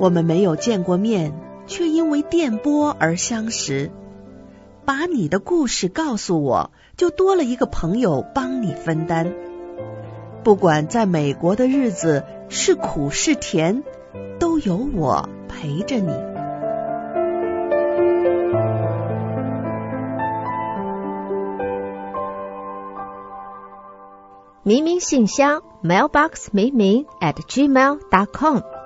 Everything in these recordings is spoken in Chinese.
我们没有见过面，却因为电波而相识。把你的故事告诉我，就多了一个朋友帮你分担。不管在美国的日子是苦是甜，都有我陪着你。明明信箱 mailbox 明明 at gmail dot com。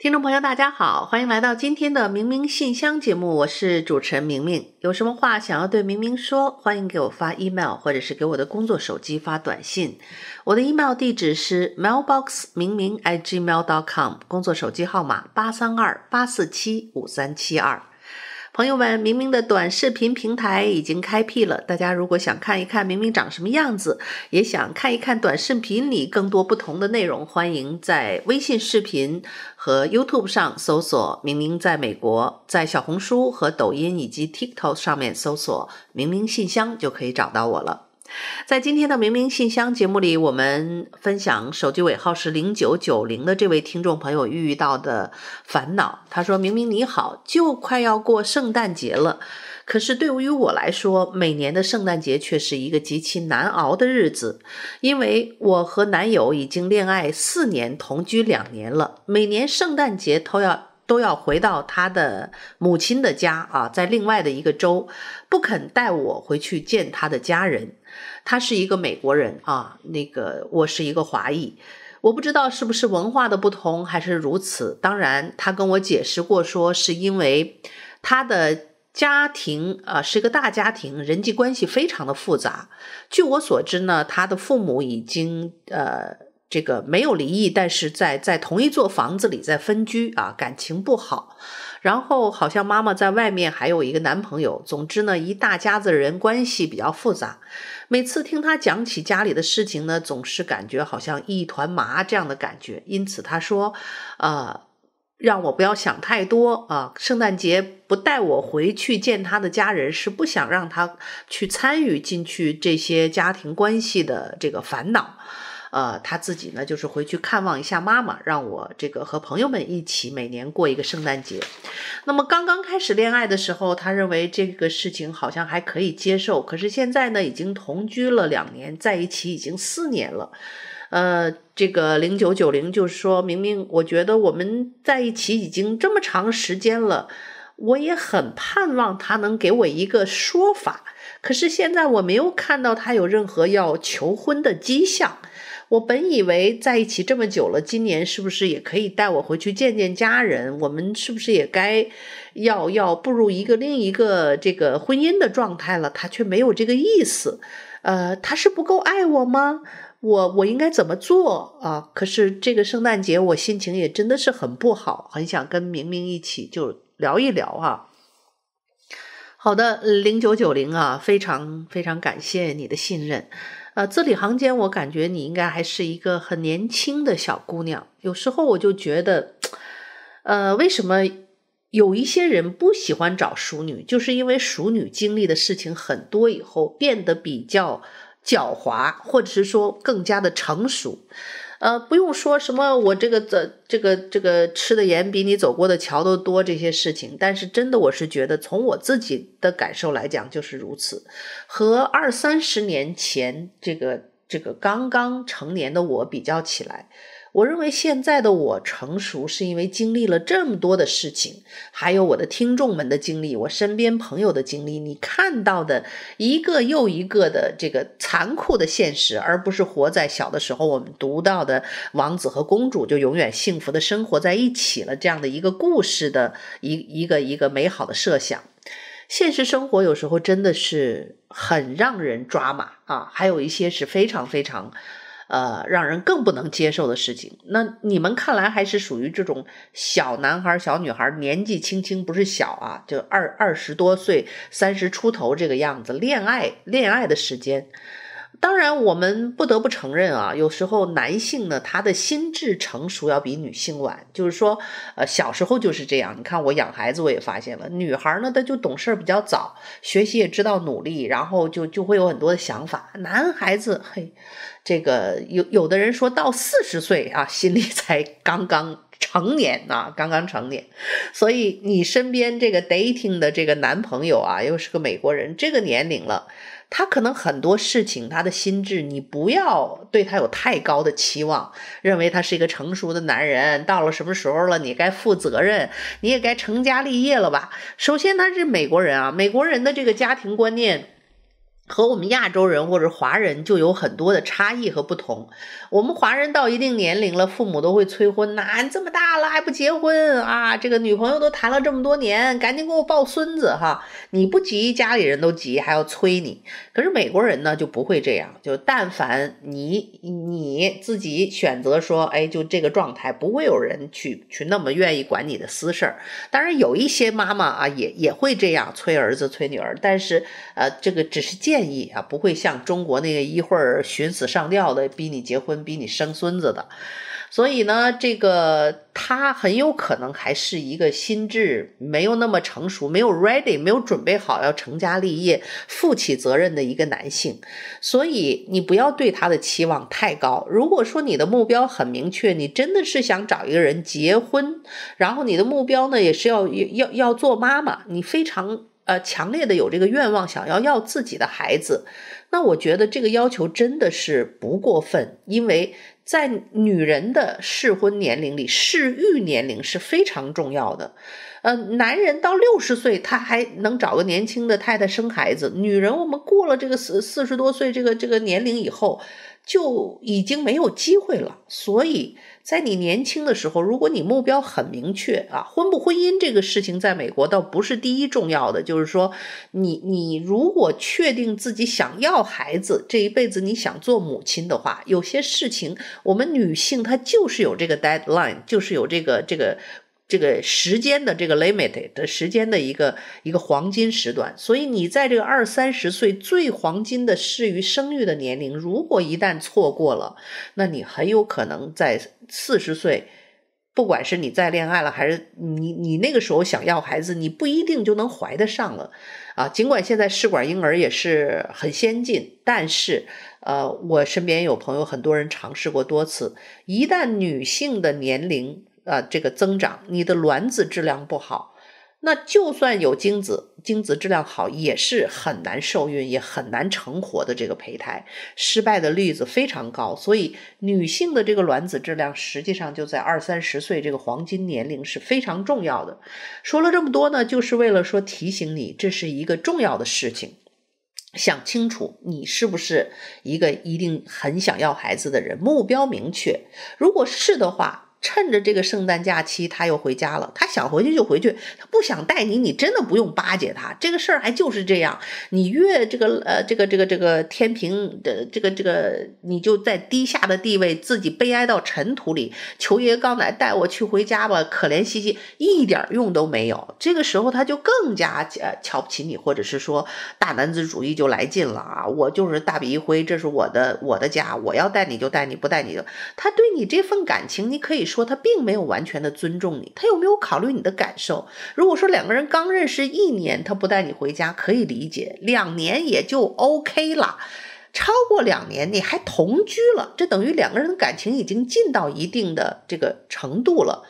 听众朋友，大家好，欢迎来到今天的明明信箱节目，我是主持人明明。有什么话想要对明明说，欢迎给我发 email，或者是给我的工作手机发短信。我的 email 地址是 mailbox 明明 @gmail.com，工作手机号码八三二八四七五三七二。朋友们，明明的短视频平台已经开辟了。大家如果想看一看明明长什么样子，也想看一看短视频里更多不同的内容，欢迎在微信视频和 YouTube 上搜索“明明在美国”，在小红书和抖音以及 TikTok 上面搜索“明明信箱”就可以找到我了。在今天的明明信箱节目里，我们分享手机尾号是零九九零的这位听众朋友遇到的烦恼。他说明明你好，就快要过圣诞节了，可是对于我来说，每年的圣诞节却是一个极其难熬的日子，因为我和男友已经恋爱四年，同居两年了，每年圣诞节都要都要回到他的母亲的家啊，在另外的一个州，不肯带我回去见他的家人。他是一个美国人啊，那个我是一个华裔，我不知道是不是文化的不同还是如此。当然，他跟我解释过说是因为他的家庭啊是一个大家庭，人际关系非常的复杂。据我所知呢，他的父母已经呃这个没有离异，但是在在同一座房子里在分居啊，感情不好。然后好像妈妈在外面还有一个男朋友，总之呢，一大家子人关系比较复杂。每次听他讲起家里的事情呢，总是感觉好像一团麻这样的感觉。因此他说，呃，让我不要想太多啊。圣诞节不带我回去见他的家人，是不想让他去参与进去这些家庭关系的这个烦恼。呃，他自己呢，就是回去看望一下妈妈，让我这个和朋友们一起每年过一个圣诞节。那么刚刚开始恋爱的时候，他认为这个事情好像还可以接受。可是现在呢，已经同居了两年，在一起已经四年了。呃，这个零九九零就是说明明，我觉得我们在一起已经这么长时间了，我也很盼望他能给我一个说法。可是现在我没有看到他有任何要求婚的迹象。我本以为在一起这么久了，今年是不是也可以带我回去见见家人？我们是不是也该要要步入一个另一个这个婚姻的状态了？他却没有这个意思。呃，他是不够爱我吗？我我应该怎么做啊？可是这个圣诞节我心情也真的是很不好，很想跟明明一起就聊一聊啊。好的，零九九零啊，非常非常感谢你的信任。啊，字里行间我感觉你应该还是一个很年轻的小姑娘。有时候我就觉得，呃，为什么有一些人不喜欢找熟女？就是因为熟女经历的事情很多以后，变得比较狡猾，或者是说更加的成熟。呃，不用说什么，我这个这这个这个吃的盐比你走过的桥都多这些事情，但是真的我是觉得，从我自己的感受来讲就是如此，和二三十年前这个这个刚刚成年的我比较起来。我认为现在的我成熟，是因为经历了这么多的事情，还有我的听众们的经历，我身边朋友的经历。你看到的一个又一个的这个残酷的现实，而不是活在小的时候我们读到的王子和公主就永远幸福的生活在一起了这样的一个故事的一一个一个美好的设想。现实生活有时候真的是很让人抓马啊，还有一些是非常非常。呃，让人更不能接受的事情。那你们看来还是属于这种小男孩、小女孩，年纪轻轻，不是小啊，就二二十多岁、三十出头这个样子，恋爱恋爱的时间。当然，我们不得不承认啊，有时候男性呢，他的心智成熟要比女性晚。就是说，呃，小时候就是这样。你看我养孩子，我也发现了，女孩呢，她就懂事比较早，学习也知道努力，然后就就会有很多的想法。男孩子，嘿，这个有有的人说到四十岁啊，心里 才刚刚成年啊，刚刚成年。所以你身边这个 dating 的这个男朋友啊，又是个美国人，这个年龄了。他可能很多事情，他的心智，你不要对他有太高的期望，认为他是一个成熟的男人，到了什么时候了，你该负责任，你也该成家立业了吧？首先，他是美国人啊，美国人的这个家庭观念。和我们亚洲人或者华人就有很多的差异和不同。我们华人到一定年龄了，父母都会催婚，哪这么大了还不结婚啊？这个女朋友都谈了这么多年，赶紧给我抱孙子哈！你不急，家里人都急，还要催你。可是美国人呢就不会这样，就但凡你你自己选择说，哎，就这个状态，不会有人去去那么愿意管你的私事儿。当然，有一些妈妈啊也也会这样催儿子、催女儿，但是呃，这个只是见。建议啊，不会像中国那个一会儿寻死上吊的，逼你结婚，逼你生孙子的。所以呢，这个他很有可能还是一个心智没有那么成熟，没有 ready，没有准备好要成家立业、负起责任的一个男性。所以你不要对他的期望太高。如果说你的目标很明确，你真的是想找一个人结婚，然后你的目标呢也是要要要做妈妈，你非常。呃，强烈的有这个愿望，想要要自己的孩子，那我觉得这个要求真的是不过分，因为在女人的适婚年龄里，适育年龄是非常重要的。呃，男人到六十岁他还能找个年轻的太太生孩子，女人我们过了这个四四十多岁这个这个年龄以后。就已经没有机会了，所以在你年轻的时候，如果你目标很明确啊，婚不婚姻这个事情，在美国倒不是第一重要的。就是说，你你如果确定自己想要孩子，这一辈子你想做母亲的话，有些事情我们女性她就是有这个 deadline，就是有这个这个。这个时间的这个 limited 的时间的一个一个黄金时段，所以你在这个二三十岁最黄金的适于生育的年龄，如果一旦错过了，那你很有可能在四十岁，不管是你再恋爱了，还是你你那个时候想要孩子，你不一定就能怀得上了啊。尽管现在试管婴儿也是很先进，但是呃，我身边有朋友，很多人尝试过多次，一旦女性的年龄。呃，这个增长，你的卵子质量不好，那就算有精子，精子质量好也是很难受孕，也很难成活的。这个胚胎失败的例子非常高，所以女性的这个卵子质量实际上就在二三十岁这个黄金年龄是非常重要的。说了这么多呢，就是为了说提醒你，这是一个重要的事情，想清楚你是不是一个一定很想要孩子的人，目标明确。如果是的话。趁着这个圣诞假期，他又回家了。他想回去就回去，他不想带你，你真的不用巴结他。这个事儿还就是这样，你越这个呃，这个这个这个天平的这个这个，你就在低下的地位，自己悲哀到尘土里，求爷刚乃带我去回家吧，可怜兮兮，一点用都没有。这个时候他就更加呃瞧不起你，或者是说大男子主义就来劲了啊！我就是大笔一挥，这是我的我的家，我要带你就带你，不带你就他对你这份感情，你可以。说他并没有完全的尊重你，他有没有考虑你的感受？如果说两个人刚认识一年，他不带你回家可以理解，两年也就 OK 了，超过两年你还同居了，这等于两个人的感情已经进到一定的这个程度了，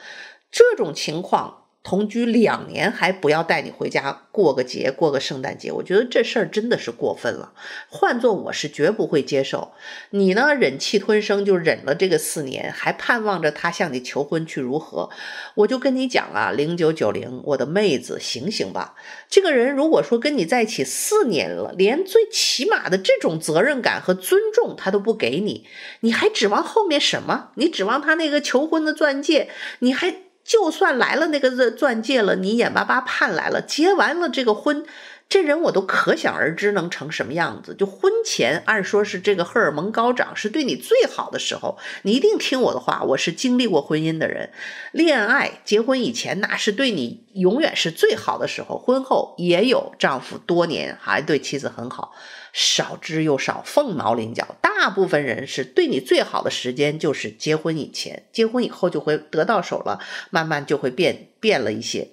这种情况。同居两年还不要带你回家过个节，过个圣诞节，我觉得这事儿真的是过分了。换做我是绝不会接受。你呢，忍气吞声就忍了这个四年，还盼望着他向你求婚去如何？我就跟你讲啊，零九九零，我的妹子，醒醒吧！这个人如果说跟你在一起四年了，连最起码的这种责任感和尊重他都不给你，你还指望后面什么？你指望他那个求婚的钻戒？你还？就算来了那个钻钻戒了，你眼巴巴盼来了，结完了这个婚。这人我都可想而知能成什么样子。就婚前，按说是这个荷尔蒙高涨是对你最好的时候，你一定听我的话。我是经历过婚姻的人，恋爱、结婚以前那是对你永远是最好的时候。婚后也有丈夫多年还对妻子很好，少之又少，凤毛麟角。大部分人是对你最好的时间就是结婚以前，结婚以后就会得到手了，慢慢就会变变了一些。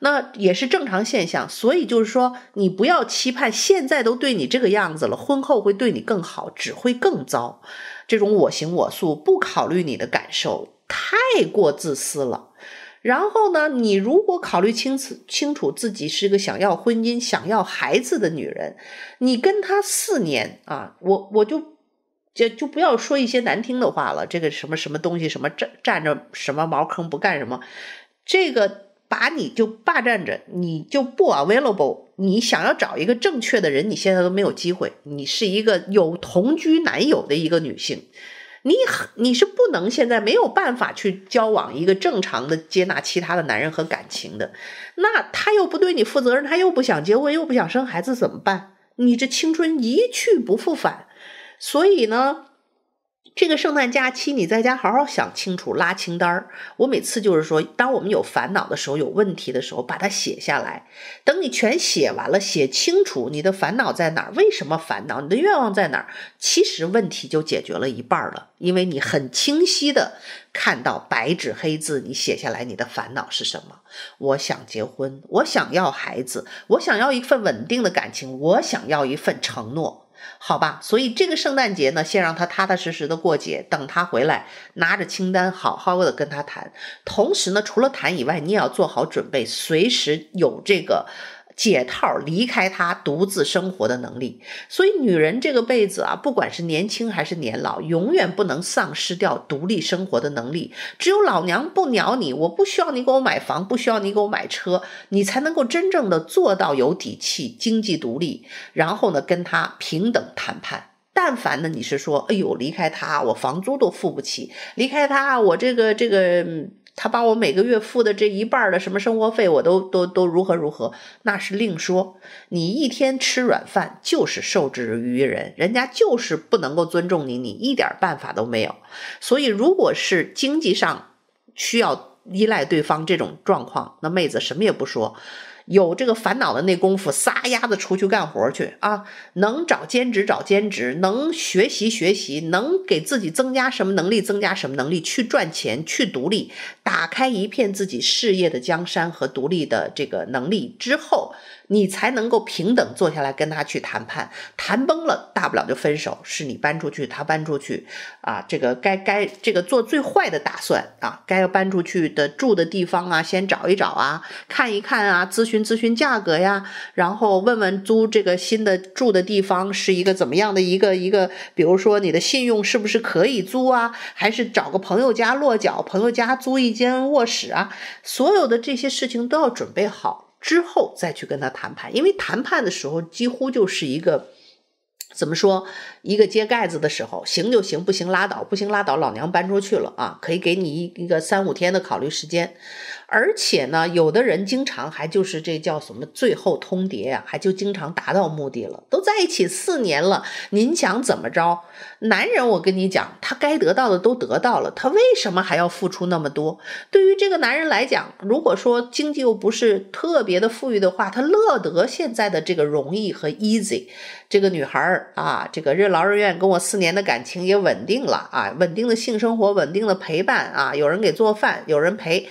那也是正常现象，所以就是说，你不要期盼现在都对你这个样子了，婚后会对你更好，只会更糟。这种我行我素，不考虑你的感受，太过自私了。然后呢，你如果考虑清楚清楚自己是个想要婚姻、想要孩子的女人，你跟他四年啊，我我就就就不要说一些难听的话了。这个什么什么东西，什么占占着什么茅坑不干什么，这个。把你就霸占着，你就不 available。你想要找一个正确的人，你现在都没有机会。你是一个有同居男友的一个女性，你你是不能现在没有办法去交往一个正常的、接纳其他的男人和感情的。那他又不对你负责任，他又不想结婚，又不想生孩子，怎么办？你这青春一去不复返。所以呢？这个圣诞假期，你在家好好想清楚，拉清单儿。我每次就是说，当我们有烦恼的时候、有问题的时候，把它写下来。等你全写完了，写清楚你的烦恼在哪儿，为什么烦恼，你的愿望在哪儿，其实问题就解决了一半了，因为你很清晰的看到白纸黑字，你写下来你的烦恼是什么。我想结婚，我想要孩子，我想要一份稳定的感情，我想要一份承诺。好吧，所以这个圣诞节呢，先让他踏踏实实的过节，等他回来拿着清单，好好的跟他谈。同时呢，除了谈以外，你也要做好准备，随时有这个。解套、离开他、独自生活的能力。所以，女人这个辈子啊，不管是年轻还是年老，永远不能丧失掉独立生活的能力。只有老娘不鸟你，我不需要你给我买房，不需要你给我买车，你才能够真正的做到有底气、经济独立，然后呢，跟他平等谈判。但凡呢，你是说，哎呦，离开他，我房租都付不起；离开他，我这个这个。他把我每个月付的这一半的什么生活费，我都都都如何如何，那是另说。你一天吃软饭就是受制于人，人家就是不能够尊重你，你一点办法都没有。所以，如果是经济上需要依赖对方这种状况，那妹子什么也不说。有这个烦恼的那功夫，撒丫子出去干活去啊！能找兼职找兼职，能学习学习，能给自己增加什么能力，增加什么能力，去赚钱，去独立，打开一片自己事业的江山和独立的这个能力之后。你才能够平等坐下来跟他去谈判，谈崩了，大不了就分手，是你搬出去，他搬出去，啊，这个该该这个做最坏的打算啊，该要搬出去的住的地方啊，先找一找啊，看一看啊，咨询咨询价格呀，然后问问租这个新的住的地方是一个怎么样的一个一个，比如说你的信用是不是可以租啊，还是找个朋友家落脚，朋友家租一间卧室啊，所有的这些事情都要准备好。之后再去跟他谈判，因为谈判的时候几乎就是一个。怎么说？一个揭盖子的时候，行就行，不行拉倒，不行拉倒，老娘搬出去了啊！可以给你一一个三五天的考虑时间。而且呢，有的人经常还就是这叫什么最后通牒呀，还就经常达到目的了。都在一起四年了，您想怎么着？男人，我跟你讲，他该得到的都得到了，他为什么还要付出那么多？对于这个男人来讲，如果说经济又不是特别的富裕的话，他乐得现在的这个容易和 easy。这个女孩儿。啊，这个任劳任怨，跟我四年的感情也稳定了啊，稳定的性生活，稳定的陪伴啊，有人给做饭，有人陪，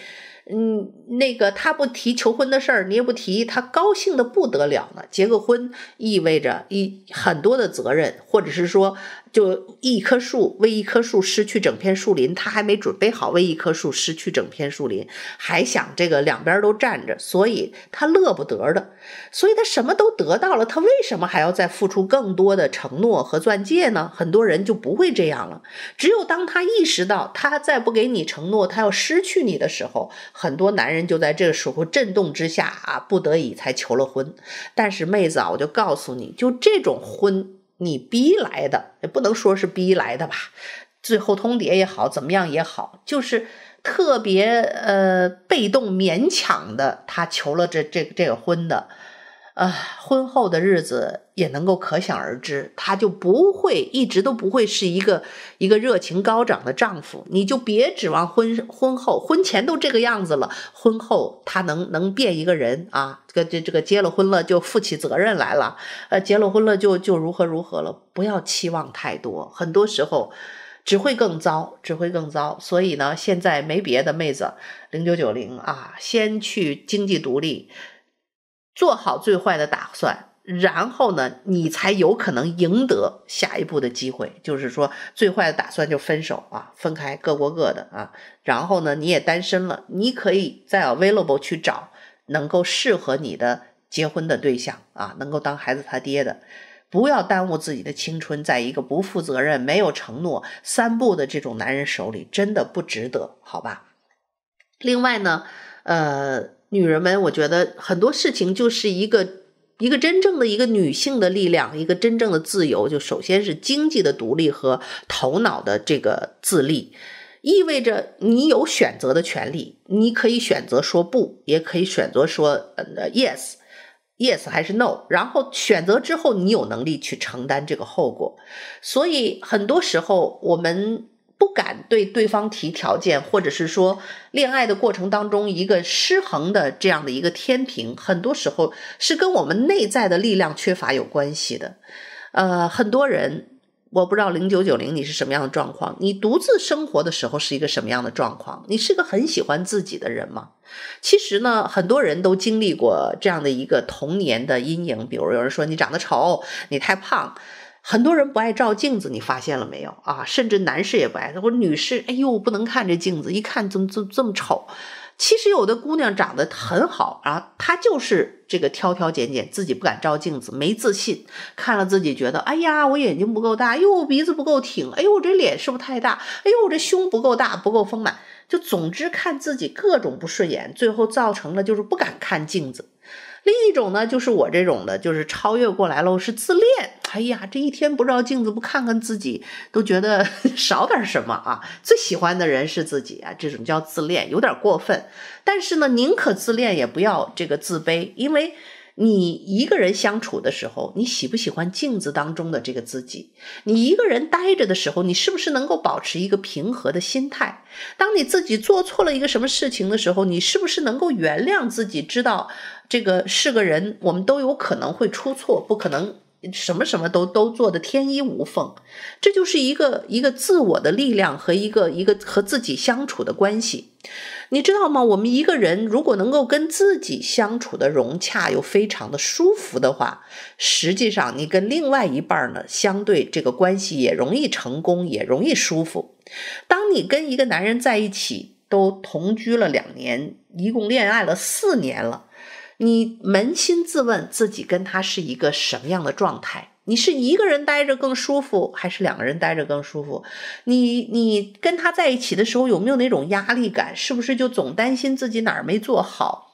嗯，那个他不提求婚的事儿，你也不提，他高兴的不得了呢。结个婚意味着一很多的责任，或者是说。就一棵树为一棵树失去整片树林，他还没准备好为一棵树失去整片树林，还想这个两边都站着，所以他乐不得的，所以他什么都得到了，他为什么还要再付出更多的承诺和钻戒呢？很多人就不会这样了。只有当他意识到他再不给你承诺，他要失去你的时候，很多男人就在这个时候震动之下啊，不得已才求了婚。但是妹子啊，我就告诉你就这种婚。你逼来的也不能说是逼来的吧，最后通牒也好，怎么样也好，就是特别呃被动勉强的，他求了这这这个婚的。啊，婚后的日子也能够可想而知，他就不会一直都不会是一个一个热情高涨的丈夫，你就别指望婚婚后，婚前都这个样子了，婚后他能能变一个人啊？这这这个结了婚了就负起责任来了，呃，结了婚了就就如何如何了，不要期望太多，很多时候只会更糟，只会更糟。所以呢，现在没别的妹子零九九零啊，先去经济独立。做好最坏的打算，然后呢，你才有可能赢得下一步的机会。就是说，最坏的打算就分手啊，分开各过各的啊。然后呢，你也单身了，你可以再 available 去找能够适合你的结婚的对象啊，能够当孩子他爹的。不要耽误自己的青春，在一个不负责任、没有承诺、三不的这种男人手里，真的不值得，好吧？另外呢，呃。女人们，我觉得很多事情就是一个一个真正的一个女性的力量，一个真正的自由，就首先是经济的独立和头脑的这个自立，意味着你有选择的权利，你可以选择说不，也可以选择说呃 yes，yes 还是 no，然后选择之后你有能力去承担这个后果，所以很多时候我们。不敢对对方提条件，或者是说恋爱的过程当中一个失衡的这样的一个天平，很多时候是跟我们内在的力量缺乏有关系的。呃，很多人，我不知道零九九零你是什么样的状况，你独自生活的时候是一个什么样的状况？你是个很喜欢自己的人吗？其实呢，很多人都经历过这样的一个童年的阴影，比如有人说你长得丑，你太胖。很多人不爱照镜子，你发现了没有啊？甚至男士也不爱，或者女士，哎呦，不能看这镜子，一看怎么怎这么丑？其实有的姑娘长得很好啊，她就是这个挑挑拣拣，自己不敢照镜子，没自信，看了自己觉得，哎呀，我眼睛不够大，哎呦，鼻子不够挺，哎呦，我这脸是不是太大？哎呦，我这胸不够大，不够丰满，就总之看自己各种不顺眼，最后造成了就是不敢看镜子。另一种呢，就是我这种的，就是超越过来喽，是自恋。哎呀，这一天不照镜子不看看自己，都觉得 少点什么啊！最喜欢的人是自己啊，这种叫自恋，有点过分。但是呢，宁可自恋也不要这个自卑，因为。你一个人相处的时候，你喜不喜欢镜子当中的这个自己？你一个人待着的时候，你是不是能够保持一个平和的心态？当你自己做错了一个什么事情的时候，你是不是能够原谅自己？知道这个是个人，我们都有可能会出错，不可能什么什么都都做的天衣无缝。这就是一个一个自我的力量和一个一个和自己相处的关系。你知道吗？我们一个人如果能够跟自己相处的融洽又非常的舒服的话，实际上你跟另外一半呢，相对这个关系也容易成功，也容易舒服。当你跟一个男人在一起都同居了两年，一共恋爱了四年了，你扪心自问，自己跟他是一个什么样的状态？你是一个人待着更舒服，还是两个人待着更舒服？你你跟他在一起的时候有没有那种压力感？是不是就总担心自己哪儿没做好？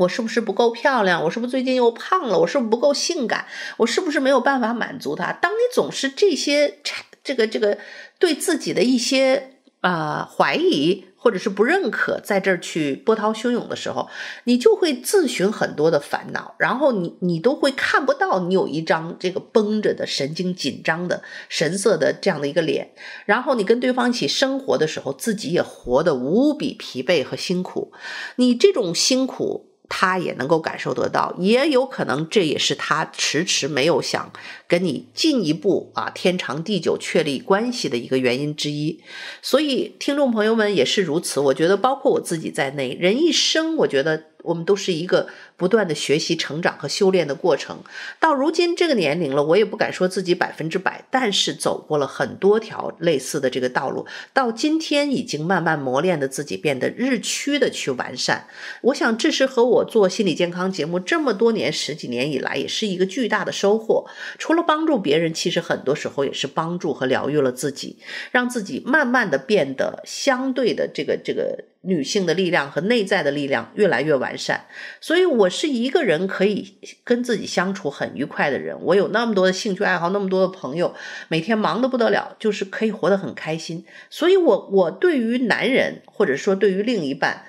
我是不是不够漂亮？我是不是最近又胖了？我是不是不够性感？我是不是没有办法满足他？当你总是这些这个这个对自己的一些啊怀疑。或者是不认可，在这儿去波涛汹涌的时候，你就会自寻很多的烦恼，然后你你都会看不到你有一张这个绷着的、神经紧张的、神色的这样的一个脸，然后你跟对方一起生活的时候，自己也活得无比疲惫和辛苦，你这种辛苦。他也能够感受得到，也有可能这也是他迟迟没有想跟你进一步啊天长地久确立关系的一个原因之一。所以，听众朋友们也是如此。我觉得，包括我自己在内，人一生，我觉得。我们都是一个不断的学习、成长和修炼的过程。到如今这个年龄了，我也不敢说自己百分之百，但是走过了很多条类似的这个道路。到今天，已经慢慢磨练的自己变得日趋的去完善。我想，这是和我做心理健康节目这么多年、十几年以来，也是一个巨大的收获。除了帮助别人，其实很多时候也是帮助和疗愈了自己，让自己慢慢的变得相对的这个这个。女性的力量和内在的力量越来越完善，所以我是一个人可以跟自己相处很愉快的人。我有那么多的兴趣爱好，那么多的朋友，每天忙得不得了，就是可以活得很开心。所以我我对于男人或者说对于另一半。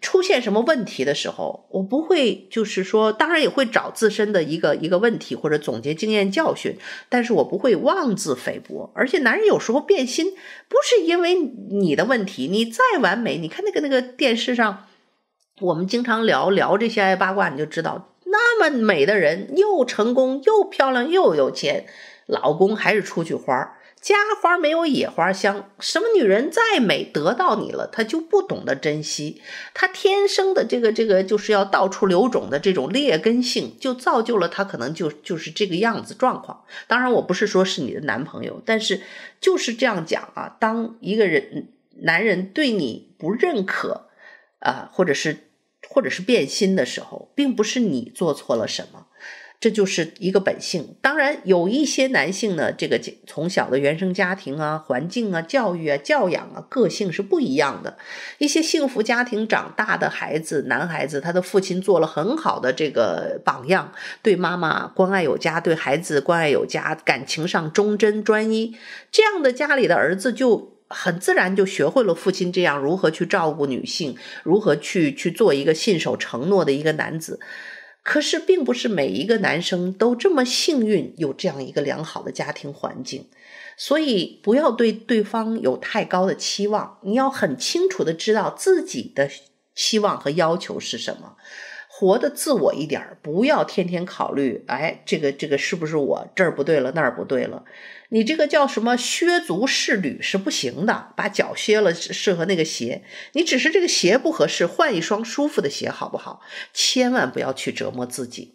出现什么问题的时候，我不会就是说，当然也会找自身的一个一个问题或者总结经验教训，但是我不会妄自菲薄。而且男人有时候变心，不是因为你的问题，你再完美，你看那个那个电视上，我们经常聊聊这些八卦，你就知道，那么美的人，又成功，又漂亮，又有钱，老公还是出去花。家花没有野花香。什么女人再美，得到你了，她就不懂得珍惜。她天生的这个这个，就是要到处留种的这种劣根性，就造就了她可能就就是这个样子状况。当然，我不是说是你的男朋友，但是就是这样讲啊。当一个人男人对你不认可啊，或者是或者是变心的时候，并不是你做错了什么。这就是一个本性。当然，有一些男性呢，这个从小的原生家庭啊、环境啊、教育啊、教养啊、个性是不一样的。一些幸福家庭长大的孩子，男孩子，他的父亲做了很好的这个榜样，对妈妈关爱有加，对孩子关爱有加，感情上忠贞专一，这样的家里的儿子就很自然就学会了父亲这样如何去照顾女性，如何去去做一个信守承诺的一个男子。可是，并不是每一个男生都这么幸运，有这样一个良好的家庭环境，所以不要对对方有太高的期望。你要很清楚的知道自己的期望和要求是什么。活的自我一点不要天天考虑，哎，这个这个是不是我这儿不对了，那儿不对了？你这个叫什么削足适履是不行的，把脚削了适合那个鞋，你只是这个鞋不合适，换一双舒服的鞋好不好？千万不要去折磨自己。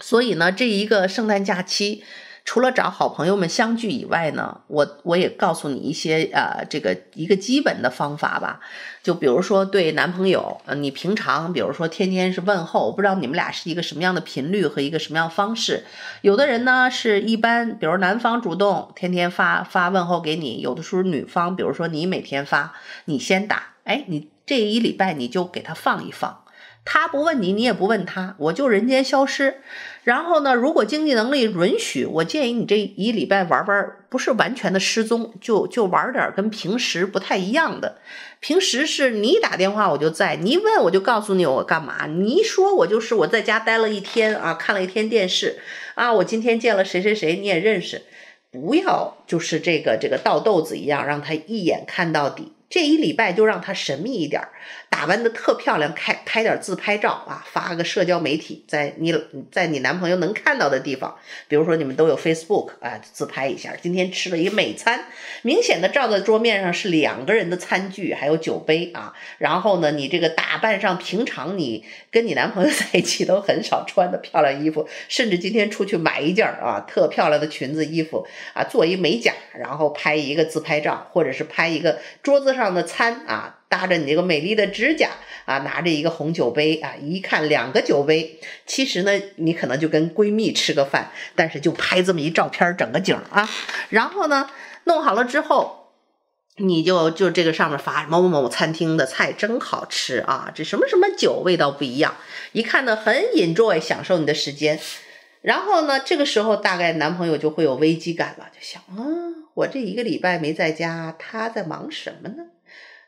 所以呢，这一个圣诞假期。除了找好朋友们相聚以外呢，我我也告诉你一些呃，这个一个基本的方法吧。就比如说对男朋友，你平常比如说天天是问候，我不知道你们俩是一个什么样的频率和一个什么样的方式。有的人呢是一般，比如男方主动天天发发问候给你，有的时候女方，比如说你每天发，你先打，哎，你这一礼拜你就给他放一放，他不问你，你也不问他，我就人间消失。然后呢？如果经济能力允许，我建议你这一礼拜玩玩，不是完全的失踪，就就玩点跟平时不太一样的。平时是你打电话我就在，你一问我就告诉你我干嘛，你一说我就是我在家待了一天啊，看了一天电视啊，我今天见了谁谁谁你也认识。不要就是这个这个倒豆子一样，让他一眼看到底。这一礼拜就让他神秘一点儿，打扮的特漂亮，开拍点自拍照啊，发个社交媒体，在你在你男朋友能看到的地方，比如说你们都有 Facebook 啊，自拍一下，今天吃了一个美餐，明显的照在桌面上是两个人的餐具，还有酒杯啊，然后呢，你这个打扮上平常你跟你男朋友 在一起都很少穿的漂亮衣服，甚至今天出去买一件儿啊特漂亮的裙子衣服啊，做一美甲，然后拍一个自拍照，或者是拍一个桌子上。的餐啊，搭着你这个美丽的指甲啊，拿着一个红酒杯啊，一看两个酒杯，其实呢，你可能就跟闺蜜吃个饭，但是就拍这么一照片，整个景啊，然后呢，弄好了之后，你就就这个上面发某某某餐厅的菜真好吃啊，这什么什么酒味道不一样，一看呢很 enjoy 享受你的时间，然后呢，这个时候大概男朋友就会有危机感了，就想啊，我这一个礼拜没在家，他在忙什么呢？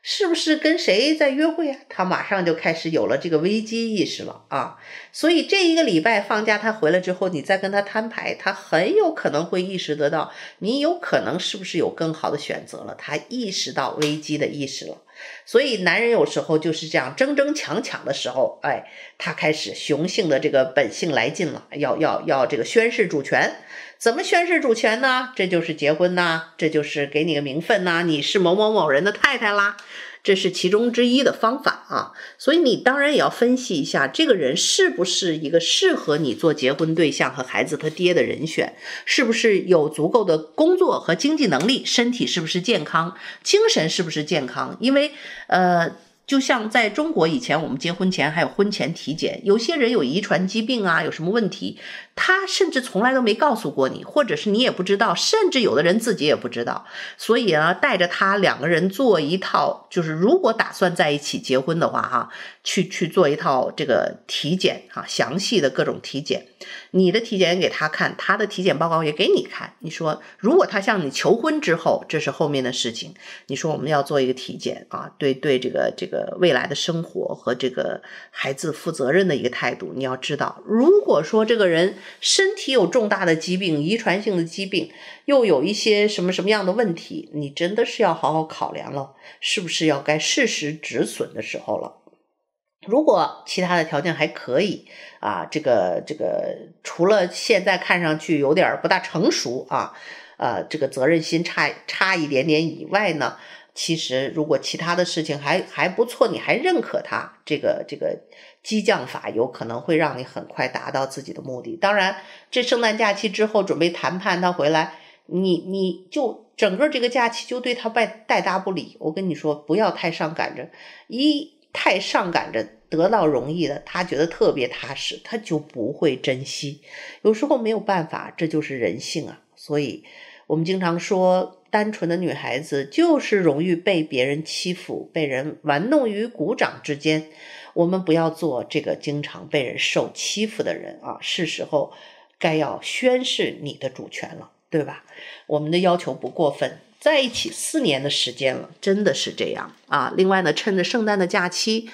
是不是跟谁在约会啊？他马上就开始有了这个危机意识了啊！所以这一个礼拜放假他回来之后，你再跟他摊牌，他很有可能会意识得到你有可能是不是有更好的选择了。他意识到危机的意识了，所以男人有时候就是这样争争抢抢的时候，哎，他开始雄性的这个本性来劲了，要要要这个宣示主权。怎么宣示主权呢？这就是结婚呐，这就是给你个名分呐，你是某某某人的太太啦，这是其中之一的方法啊。所以你当然也要分析一下，这个人是不是一个适合你做结婚对象和孩子他爹的人选，是不是有足够的工作和经济能力，身体是不是健康，精神是不是健康？因为呃，就像在中国以前，我们结婚前还有婚前体检，有些人有遗传疾病啊，有什么问题。他甚至从来都没告诉过你，或者是你也不知道，甚至有的人自己也不知道。所以呢，带着他两个人做一套，就是如果打算在一起结婚的话，哈，去去做一套这个体检，啊，详细的各种体检。你的体检给他看，他的体检报告也给你看。你说，如果他向你求婚之后，这是后面的事情。你说我们要做一个体检啊，对对，这个这个未来的生活和这个孩子负责任的一个态度，你要知道，如果说这个人。身体有重大的疾病，遗传性的疾病，又有一些什么什么样的问题，你真的是要好好考量了，是不是要该适时止损的时候了？如果其他的条件还可以啊，这个这个，除了现在看上去有点不大成熟啊，呃，这个责任心差差一点点以外呢？其实，如果其他的事情还还不错，你还认可他，这个这个激将法有可能会让你很快达到自己的目的。当然，这圣诞假期之后准备谈判，他回来，你你就整个这个假期就对他拜带答不理。我跟你说，不要太上赶着，一太上赶着得到容易的，他觉得特别踏实，他就不会珍惜。有时候没有办法，这就是人性啊，所以。我们经常说，单纯的女孩子就是容易被别人欺负，被人玩弄于股掌之间。我们不要做这个经常被人受欺负的人啊！是时候该要宣誓你的主权了，对吧？我们的要求不过分，在一起四年的时间了，真的是这样啊！另外呢，趁着圣诞的假期。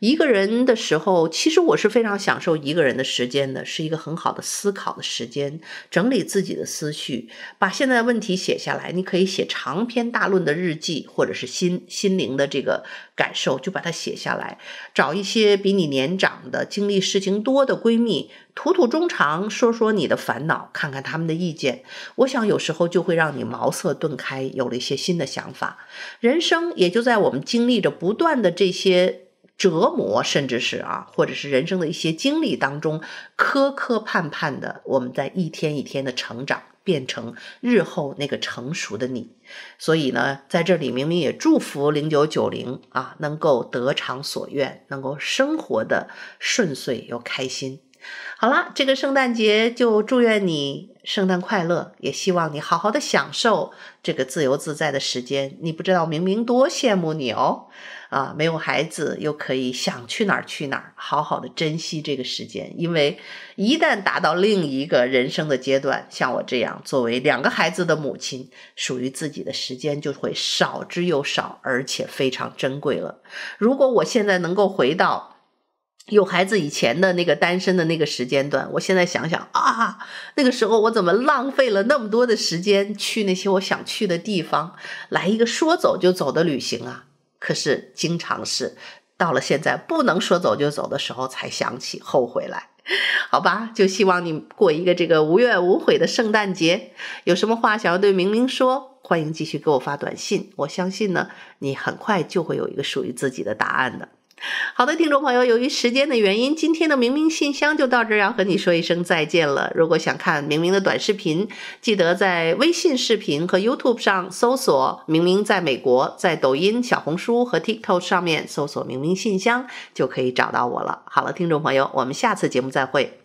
一个人的时候，其实我是非常享受一个人的时间的，是一个很好的思考的时间，整理自己的思绪，把现在的问题写下来。你可以写长篇大论的日记，或者是心心灵的这个感受，就把它写下来。找一些比你年长的、经历事情多的闺蜜，吐吐衷肠，说说你的烦恼，看看他们的意见。我想有时候就会让你茅塞顿开，有了一些新的想法。人生也就在我们经历着不断的这些。折磨，甚至是啊，或者是人生的一些经历当中，磕磕绊绊的，我们在一天一天的成长，变成日后那个成熟的你。所以呢，在这里，明明也祝福零九九零啊，能够得偿所愿，能够生活的顺遂又开心。好了，这个圣诞节就祝愿你圣诞快乐，也希望你好好的享受这个自由自在的时间。你不知道明明多羡慕你哦。啊，没有孩子又可以想去哪儿去哪儿，好好的珍惜这个时间。因为一旦达到另一个人生的阶段，像我这样作为两个孩子的母亲，属于自己的时间就会少之又少，而且非常珍贵了。如果我现在能够回到有孩子以前的那个单身的那个时间段，我现在想想啊，那个时候我怎么浪费了那么多的时间去那些我想去的地方，来一个说走就走的旅行啊！可是，经常是到了现在不能说走就走的时候，才想起后悔来，好吧？就希望你过一个这个无怨无悔的圣诞节。有什么话想要对明明说？欢迎继续给我发短信。我相信呢，你很快就会有一个属于自己的答案的。好的，听众朋友，由于时间的原因，今天的明明信箱就到这儿，要和你说一声再见了。如果想看明明的短视频，记得在微信视频和 YouTube 上搜索“明明在美国”，在抖音、小红书和 TikTok 上面搜索“明明信箱”，就可以找到我了。好了，听众朋友，我们下次节目再会。